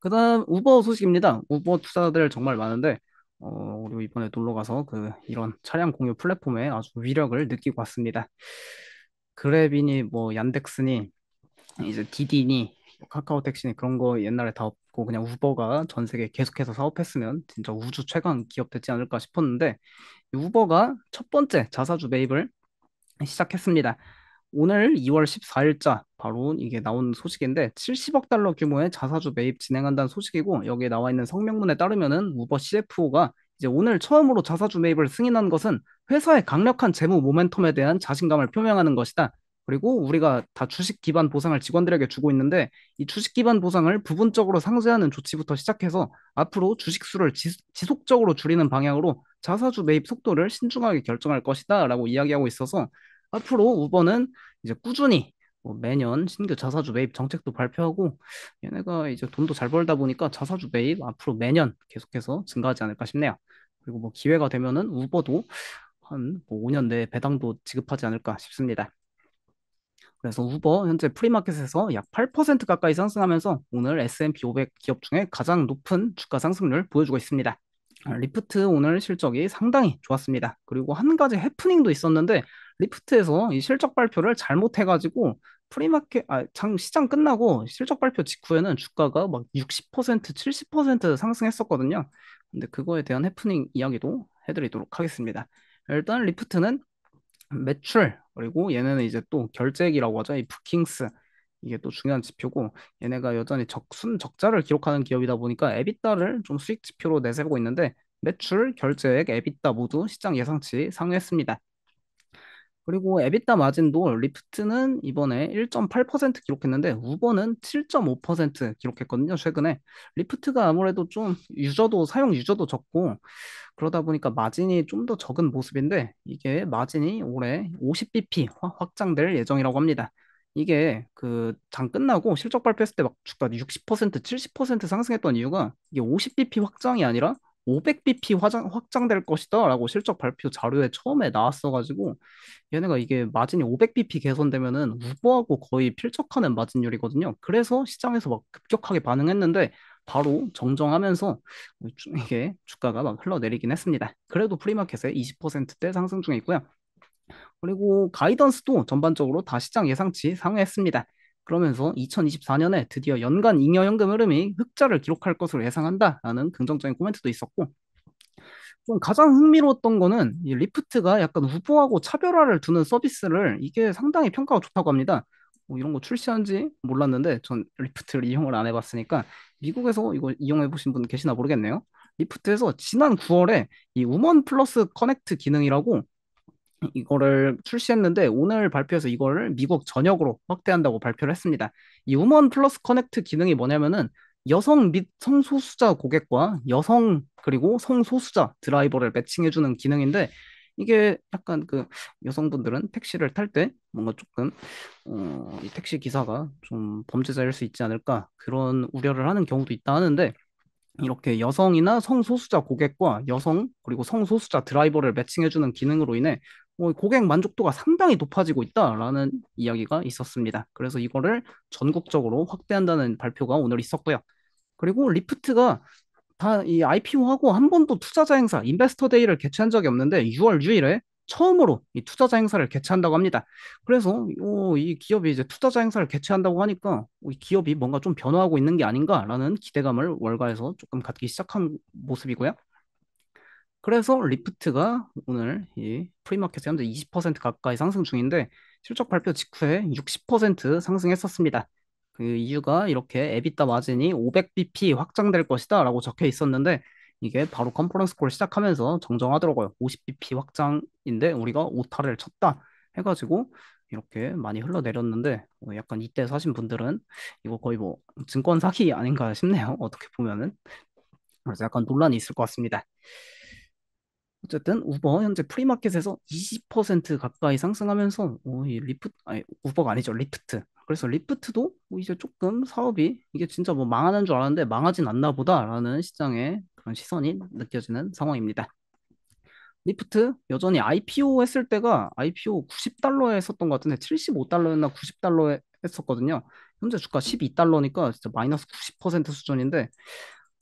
그다음 우버 소식입니다. 우버 투자자들 정말 많은데 어, 우리 이번에 놀러 가서 그 이런 차량 공유 플랫폼의 아주 위력을 느끼고 왔습니다. 그랩이니 뭐 얀덱스니 이제 디디니 카카오 택시니 그런 거 옛날에 다 없고 그냥 우버가 전 세계 계속해서 사업했으면 진짜 우주 최강 기업 되지 않을까 싶었는데 우버가 첫 번째 자사주 매입을 시작했습니다. 오늘 2월 14일자 바로 이게 나온 소식인데 70억 달러 규모의 자사주 매입 진행한다는 소식이고 여기에 나와 있는 성명문에 따르면은 우버 CFO가 이제 오늘 처음으로 자사주 매입을 승인한 것은 회사의 강력한 재무 모멘텀에 대한 자신감을 표명하는 것이다. 그리고 우리가 다 주식 기반 보상을 직원들에게 주고 있는데 이 주식 기반 보상을 부분적으로 상쇄하는 조치부터 시작해서 앞으로 주식 수를 지, 지속적으로 줄이는 방향으로 자사주 매입 속도를 신중하게 결정할 것이다라고 이야기하고 있어서 앞으로 우버는 이제 꾸준히 뭐 매년 신규 자사주 매입 정책도 발표하고 얘네가 이제 돈도 잘 벌다 보니까 자사주 매입 앞으로 매년 계속해서 증가하지 않을까 싶네요. 그리고 뭐 기회가 되면은 우버도 한 뭐 5년 내에 배당도 지급하지 않을까 싶습니다. 그래서 우버 현재 프리마켓에서 약 8% 가까이 상승하면서 오늘 S&P 500 기업 중에 가장 높은 주가 상승률 보여주고 있습니다. 아, 리프트 오늘 실적이 상당히 좋았습니다. 그리고 한 가지 해프닝도 있었는데 리프트에서 이 실적 발표를 잘못해가지고 프리마켓 아, 장 시장 끝나고 실적 발표 직후에는 주가가 막60% 70% 상승했었거든요. 근데 그거에 대한 해프닝 이야기도 해드리도록 하겠습니다. 일단 리프트는 매출 그리고 얘네는 이제 또 결제액이라고 하죠. 이 부킹스 이게 또 중요한 지표고 얘네가 여전히 적순 적자를 기록하는 기업이다 보니까 에비타를 좀 수익 지표로 내세우고 있는데 매출, 결제액, 에비타 모두 시장 예상치 상회했습니다. 그리고 에비타 마진도 리프트는 이번에 1.8% 기록했는데 우버는 7.5% 기록했거든요. 최근에 리프트가 아무래도 좀 유저도 사용 유저도 적고 그러다 보니까 마진이 좀 더 적은 모습인데 이게 마진이 올해 50bp 확장될 예정이라고 합니다. 이게 그 장 끝나고 실적 발표했을 때 막 주가 60% 70% 상승했던 이유가 이게 50bp 확장이 아니라 500bp 확장, 확장될 것이다라고 실적 발표 자료에 처음에 나왔어가지고 얘네가 이게 마진이 500bp 개선되면은 우버하고 거의 필적하는 마진율이거든요. 그래서 시장에서 막 급격하게 반응했는데 바로 정정하면서 어, 이게 주가가 막 흘러내리긴 했습니다. 그래도 프리마켓에 20%대 상승 중에 있고요. 그리고 가이던스도 전반적으로 다 시장 예상치 상회했습니다. 그러면서 2024년에 드디어 연간 잉여연금 흐름이 흑자를 기록할 것으로 예상한다라는 긍정적인 코멘트도 있었고 좀 가장 흥미로웠던 거는 이 리프트가 약간 후보하고 차별화를 두는 서비스를 이게 상당히 평가가 좋다고 합니다. 뭐 이런 거 출시한지 몰랐는데 전 리프트를 이용을 안 해봤으니까 미국에서 이거 이용해 보신 분 계시나 모르겠네요. 리프트에서 지난 9월에 이 우먼 플러스 커넥트 기능이라고 이거를 출시했는데 오늘 발표해서 이거를 미국 전역으로 확대한다고 발표를 했습니다. 이 우먼 플러스 커넥트 기능이 뭐냐면은 여성 및 성소수자 고객과 여성 그리고 성소수자 드라이버를 매칭해주는 기능인데 이게 약간 그 여성분들은 택시를 탈 때 뭔가 조금 어, 이 택시 기사가 좀 범죄자일 수 있지 않을까 그런 우려를 하는 경우도 있다 하는데 이렇게 여성이나 성소수자 고객과 여성 그리고 성소수자 드라이버를 매칭해주는 기능으로 인해 어, 고객 만족도가 상당히 높아지고 있다라는 이야기가 있었습니다. 그래서 이거를 전국적으로 확대한다는 발표가 오늘 있었고요. 그리고 리프트가 다이 IPO하고 한 번도 투자자 행사, 인베스터 데이를 개최한 적이 없는데 6월 6일에 처음으로 이 투자자 행사를 개최한다고 합니다. 그래서 오, 어, 이 기업이 이제 투자자 행사를 개최한다고 하니까 이 기업이 뭔가 좀 변화하고 있는 게 아닌가라는 기대감을 월가에서 조금 갖기 시작한 모습이고요. 그래서 리프트가 오늘 이프리마켓 현재 20% 가까이 상승 중인데 실적 발표 직후에 60% 상승했었습니다. 그 이유가 이렇게 에비타 마진이 500bp 확장될 것이다 라고 적혀 있었는데 이게 바로 컨퍼런스 콜 시작하면서 정정하더라고요. 50bp 확장인데 우리가 오타를 쳤다 해가지고 이렇게 많이 흘러내렸는데 어, 약간 이때 사신 분들은 이거 거의 뭐 증권 사기 아닌가 싶네요. 어떻게 보면은 그래서 약간 논란이 있을 것 같습니다. 어쨌든 우버 현재 프리마켓에서 20% 가까이 상승하면서 오, 어, 이 리프 아니 우버가 아니죠 리프트 그래서 리프트도 뭐 이제 조금 사업이 이게 진짜 뭐 망하는 줄 알았는데 망하진 않나 보다라는 시장의 그런 시선이 느껴지는 상황입니다. 리프트 여전히 IPO 했을 때가 IPO 90달러에 했었던 것 같은데 75달러였나 90달러에 했었거든요. 현재 주가 12달러니까 진짜 마이너스 90% 수준인데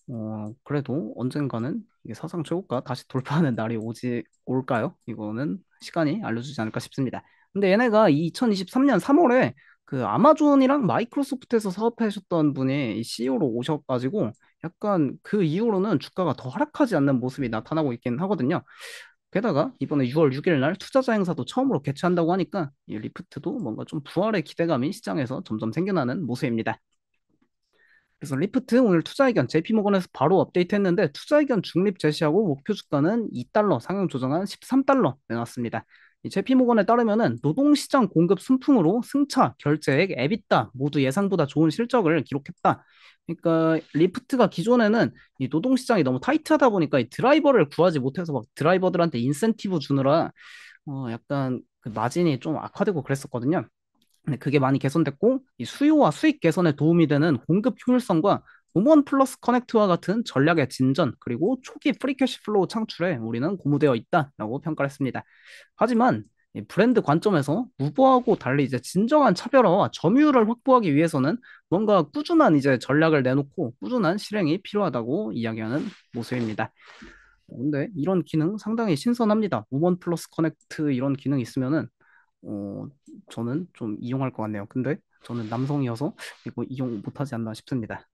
어, 그래도 언젠가는 이게 사상 최고가 다시 돌파하는 날이 오지 올까요? 이거는 시간이 알려주지 않을까 싶습니다. 근데 얘네가 2023년 3월에 그 아마존이랑 마이크로소프트에서 사업하셨던 분이 CEO로 오셔가지고 약간 그 이후로는 주가가 더 하락하지 않는 모습이 나타나고 있긴 하거든요. 게다가 이번에 6월 6일 날 투자자 행사도 처음으로 개최한다고 하니까 이 리프트도 뭔가 좀 부활의 기대감이 시장에서 점점 생겨나는 모습입니다. 그래서 리프트 오늘 투자의견 JP모건에서 바로 업데이트했는데 투자의견 중립 제시하고 목표 주가는 2달러 상향 조정한 13달러 내놨습니다. 이 JP모건에 따르면 노동시장 공급 순풍으로 승차, 결제액, 에비타 모두 예상보다 좋은 실적을 기록했다. 그러니까 리프트가 기존에는 이 노동시장이 너무 타이트하다 보니까 이 드라이버를 구하지 못해서 막 드라이버들한테 인센티브 주느라 어 약간 그 마진이 좀 악화되고 그랬었거든요. 네, 그게 많이 개선됐고 이 수요와 수익 개선에 도움이 되는 공급 효율성과 노먼 플러스 커넥트와 같은 전략의 진전 그리고 초기 프리캐시 플로우 창출에 우리는 고무되어 있다라고 평가했습니다. 하지만 브랜드 관점에서 무보하고 달리 이제 진정한 차별화와 점유율을 확보하기 위해서는 뭔가 꾸준한 이제 전략을 내놓고 꾸준한 실행이 필요하다고 이야기하는 모습입니다. 어, 근데 이런 기능 상당히 신선합니다. 우먼 플러스 커넥트 이런 기능 있으면은 어, 저는 좀 이용할 것 같네요. 근데 저는 남성이어서 이거 이용 못하지 않나 싶습니다.